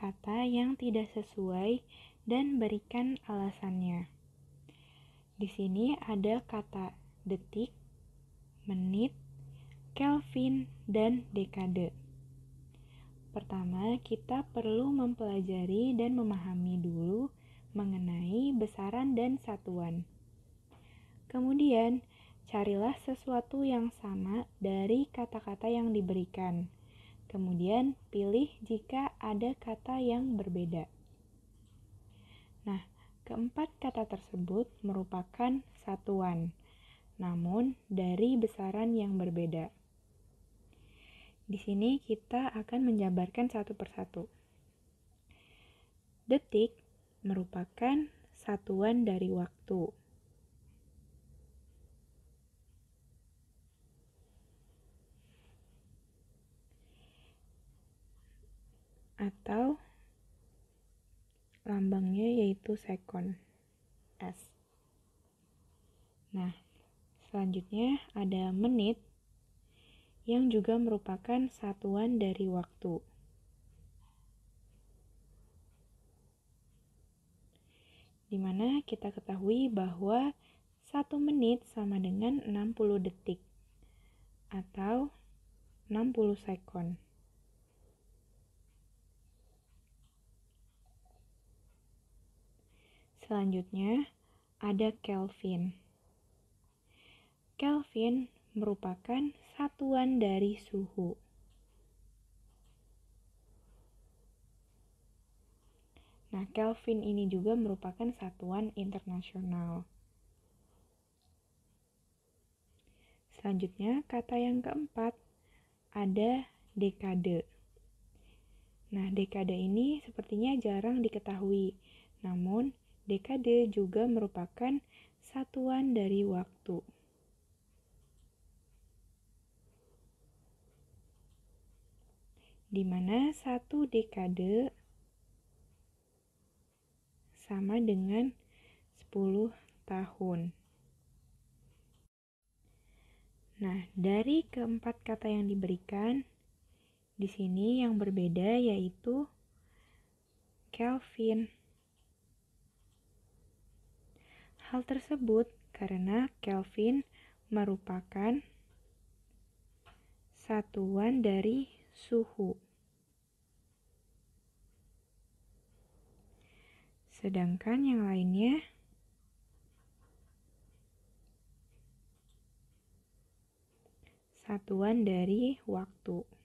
kata yang tidak sesuai dan berikan alasannya. Di sini ada kata detik, menit, Kelvin, dan dekade. Pertama, kita perlu mempelajari dan memahami dulu mengenai besaran dan satuan. Kemudian, carilah sesuatu yang sama dari kata-kata yang diberikan. Kemudian pilih jika ada kata yang berbeda. Nah, keempat kata tersebut merupakan satuan, namun dari besaran yang berbeda. Di sini kita akan menjabarkan satu persatu. Detik merupakan satuan dari waktu. atau lambangnya yaitu sekon S. Nah, selanjutnya ada menit yang juga merupakan satuan dari waktu. Dimana kita ketahui bahwa satu menit sama dengan 60 detik atau 60 second Selanjutnya, ada Kelvin. Kelvin merupakan satuan dari suhu. Nah, Kelvin ini juga merupakan satuan internasional. Selanjutnya, kata yang keempat ada dekade. Nah, dekade ini sepertinya jarang diketahui, namun Dekade juga merupakan satuan dari waktu. Di mana satu dekade sama dengan 10 tahun. Nah, dari keempat kata yang diberikan, di sini yang berbeda yaitu Kelvin. hal tersebut karena Kelvin merupakan satuan dari suhu. Sedangkan yang lainnya satuan dari waktu.